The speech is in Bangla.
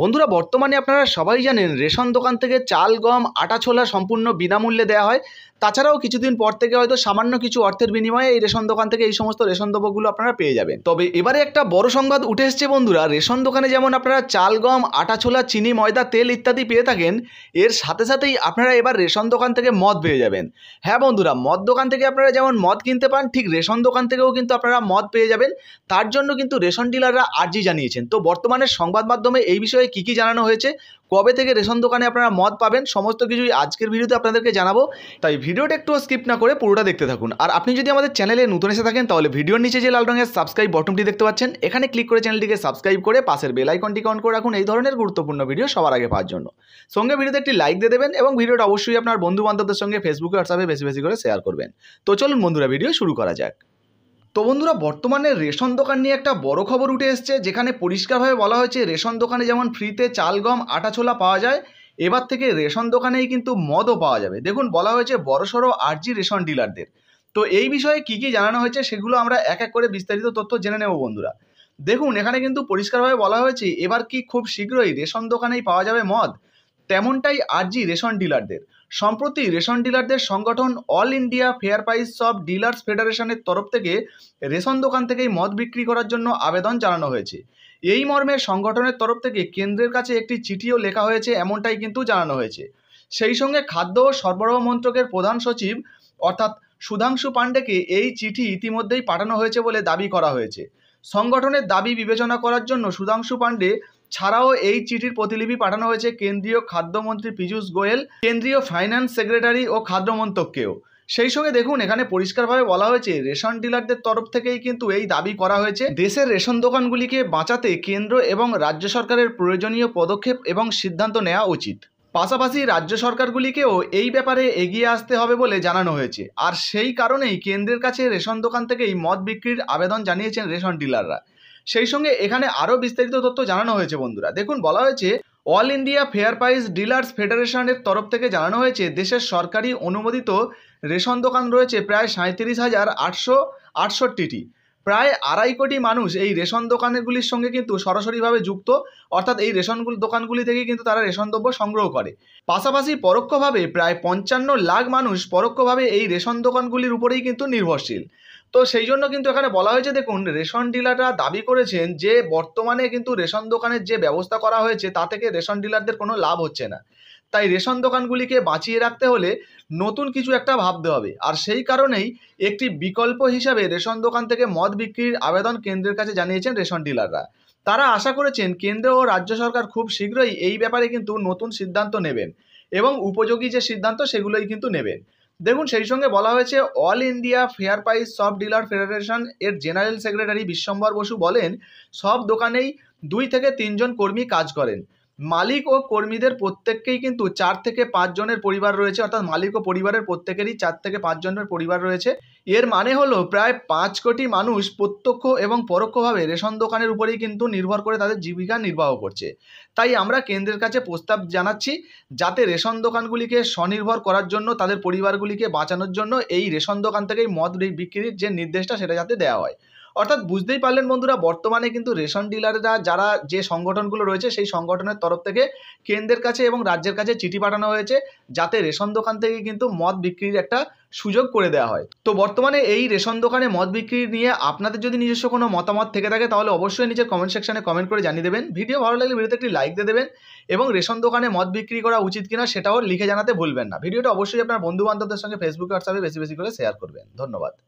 বন্ধুরা বর্তমানে আপনারা সবাই জানেন রেশন দোকান থেকে চাল গম আটা ছোলা সম্পূর্ণ বিনামূল্যে দেওয়া হয় তাছাড়াও কিছুদিন পর থেকে হয়তো সামান্য কিছু অর্থের বিনিময়ে এই রেশন দোকান থেকে এই সমস্ত রেশন দ্রব্যগুলো আপনারা পেয়ে যাবেন তবে এবারে একটা বড় সংবাদ উঠে এসছে বন্ধুরা রেশন দোকানে যেমন আপনারা চাল গম আটা ছোলা চিনি ময়দা তেল ইত্যাদি পেয়ে থাকেন এর সাথে সাথেই আপনারা এবার রেশন দোকান থেকে মদ পেয়ে যাবেন হ্যাঁ বন্ধুরা মদ দোকান থেকে আপনারা যেমন মদ কিনতে পান ঠিক রেশন দোকান থেকেও কিন্তু আপনারা মদ পেয়ে যাবেন তার জন্য কিন্তু রেশন ডিলাররা আর্জি জানিয়েছেন তো বর্তমানে সংবাদ মাধ্যমে এই বিষয়ে বিষয়ে কী কী জানানো হয়েছে কবে থেকে রেশন দোকানে আপনারা মদ পাবেন সমস্ত কিছুই আজকের ভিডিওতে আপনাদেরকে জানাবো তাই ভিডিওটা একটু স্কিপ না করে পুরোটা দেখতে থাকুন আর আপনি যদি আমাদের চ্যানেলে নতুন এসে থাকেন তাহলে ভিডিওর নিচে যে লাল রঙের সাবস্ক্রাইব বটনটি দেখতে পাচ্ছেন এখানে ক্লিক করে চ্যানেলটিকে সাবস্ক্রাইব করে পাশের বেল আইকনটিকে অন করে রাখুন এই ধরনের গুরুত্বপূর্ণ ভিডিও সবার আগে পাওয়ার জন্য সঙ্গে ভিডিওতে একটি লাইক দিয়ে দেবেন এবং ভিডিওটা অবশ্যই আপনার বন্ধু বান্ধবদের সঙ্গে ফেসবুকে হোয়াটসঅ্যাপে বেশি বেশি করে শেয়ার করবেন তো চলুন বন্ধুরা ভিডিও শুরু করা যাক তো বন্ধুরা বর্তমানে রেশন দোকান নিয়ে একটা বড় খবর উঠে এসছে যেখানে পরিষ্কারভাবে বলা হয়েছে রেশন দোকানে যেমন ফ্রিতে চাল গম আটা ছোলা পাওয়া যায় এবার থেকে রেশন দোকানেই কিন্তু মদও পাওয়া যাবে দেখুন বলা হয়েছে বড়সড় আরজি রেশন ডিলারদের তো এই বিষয়ে কি কি জানানো হয়েছে সেগুলো আমরা এক এক করে বিস্তারিত তথ্য জেনে নেব বন্ধুরা দেখুন এখানে কিন্তু পরিষ্কারভাবে বলা হয়েছে এবার কি খুব শীঘ্রই রেশন দোকানেই পাওয়া যাবে মদ তেমনটাই আরজি রেশন ডিলারদের সম্প্রতি রেশন ডিলারদের সংগঠন All India Fair Price of Dealers ফেডারেশনের তরফ থেকে রেশন দোকান থেকেই মদ বিক্রি করার জন্য আবেদন জানানো হয়েছে এই মর্মে সংগঠনের তরফ থেকে কেন্দ্রের কাছে একটি চিঠিও লেখা হয়েছে এমনটাই কিন্তু জানানো হয়েছে সেই সঙ্গে খাদ্য ও সরবরাহ মন্ত্রকের প্রধান সচিব অর্থাৎ সুধাংশু পাণ্ডেকে এই চিঠি ইতিমধ্যেই পাঠানো হয়েছে বলে দাবি করা হয়েছে সংগঠনের দাবি বিবেচনা করার জন্য সুধাংশু পাণ্ডে ছাড়াও এই চিঠির প্রতিলিপি পাঠানো হয়েছে কেন্দ্রীয় খাদ্যমন্ত্রী পীযূষ গোয়েল কেন্দ্রীয় ফাইন্যান্স সেক্রেটারি ও খাদ্য মন্ত্রককেও সেই সঙ্গে দেখুন এখানে পরিষ্কারভাবে বলা হয়েছে রেশন ডিলারদের তরফ থেকেই কিন্তু এই দাবি করা হয়েছে দেশের রেশন দোকানগুলিকে বাঁচাতে কেন্দ্র এবং রাজ্য সরকারের প্রয়োজনীয় পদক্ষেপ এবং সিদ্ধান্ত নেওয়া উচিত পাশাপাশি রাজ্য সরকারগুলিকেও এই ব্যাপারে এগিয়ে আসতে হবে বলে জানানো হয়েছে আর সেই কারণেই কেন্দ্রের কাছে রেশন দোকান থেকেই মদ বিক্রির আবেদন জানিয়েছেন রেশন ডিলাররা সেই সঙ্গে এখানে আরও বিস্তারিত তথ্য জানানো হয়েছে বন্ধুরা দেখুন বলা হয়েছে All India Fair Price Dealers ফেডারেশনের তরফ থেকে জানানো হয়েছে দেশের সরকারি অনুমোদিত রেশন দোকান রয়েছে প্রায় সাঁত্রিশ হাজার আটশো আটষট্টিটি প্রায় আড়াই কোটি মানুষ এই রেশন দোকানগুলির সঙ্গে কিন্তু সরাসরিভাবে যুক্ত অর্থাৎ এই রেশন দোকানগুলি থেকে কিন্তু তারা রেশন দ্রব্য সংগ্রহ করে পাশাপাশি পরোক্ষভাবে প্রায় পঞ্চান্ন লাখ মানুষ পরোক্ষভাবে এই রেশন দোকানগুলির উপরেই কিন্তু নির্ভরশীল তো সেই জন্য কিন্তু এখানে বলা হয়েছে দেখুন রেশন ডিলাররা দাবি করেছেন যে বর্তমানে কিন্তু রেশন দোকানের যে ব্যবস্থা করা হয়েছে তা থেকে রেশন ডিলারদের কোনো লাভ হচ্ছে না তাই রেশন দোকানগুলিকে বাঁচিয়ে রাখতে হলে নতুন কিছু একটা ভাবতে হবে আর সেই কারণেই একটি বিকল্প হিসাবে রেশন দোকান থেকে মদ বিক্রির আবেদন কেন্দ্রের কাছে জানিয়েছেন রেশন ডিলাররা তারা আশা করেছেন কেন্দ্র ও রাজ্য সরকার খুব শীঘ্রই এই ব্যাপারে কিন্তু নতুন সিদ্ধান্ত নেবেন এবং উপযোগী যে সিদ্ধান্ত সেগুলোই কিন্তু নেবেন দেখুন সেই সঙ্গে বলা হয়েছে অল ইন্ডিয়া ফেয়ার প্রাইস সব ডিলার ফেডারেশন এর জেনারেল সেক্রেটারি বিশ্বম্বর বসু বলেন সব দোকানেই দুই থেকে তিনজন কর্মী কাজ করেন মালিক ও কর্মীদের প্রত্যেককেই কিন্তু চার থেকে পাঁচজনের পরিবার রয়েছে অর্থাৎ মালিক ও পরিবারের প্রত্যেকেরই চার থেকে পাঁচজনের পরিবার রয়েছে এর মানে হলো প্রায় পাঁচ কোটি মানুষ প্রত্যক্ষ এবং পরোক্ষভাবে রেশন দোকানের উপরেই কিন্তু নির্ভর করে তাদের জীবিকা নির্বাহ করছে তাই আমরা কেন্দ্রের কাছে প্রস্তাব জানাচ্ছি যাতে রেশন দোকানগুলিকে স্বনির্ভর করার জন্য তাদের পরিবারগুলিকে বাঁচানোর জন্য এই রেশন দোকান থেকেই মদ বিক্রির যে নির্দেশটা সেটা যাতে দেওয়া হয় অর্থাৎ বুঝতেই পারলেন বন্ধুরা বর্তমানে কিন্তু রেশন ডিলাররা যারা যে সংগঠনগুলো রয়েছে সেই সংগঠনের তরফ থেকে কেন্দ্রের কাছে এবং রাজ্যের কাছে চিঠি পাঠানো হয়েছে যাতে রেশন দোকান থেকে কিন্তু মদ বিক্রির একটা সুযোগ করে দেওয়া হয় তো বর্তমানে এই রেশন দোকানে মদ বিক্রি নিয়ে আপনাদের যদি নিজস্ব কোনো মতামত থেকে থাকে তাহলে অবশ্যই নিজের কমেন্ট সেকশানে কমেন্ট করে জানিয়ে দেবেন ভিডিও ভালো লাগলে ভিডিওতে একটি লাইক দিয়ে দেবেন এবং রেশন দোকানে মদ বিক্রি করা উচিত কিনা সেটাও লিখে জানাতে ভুলবেন না ভিডিওটা অবশ্যই আপনার বন্ধু বান্ধবদের সঙ্গে ফেসবুকে হোয়াটসঅ্যাপে বেশি বেশি করে শেয়ার করবেন ধন্যবাদ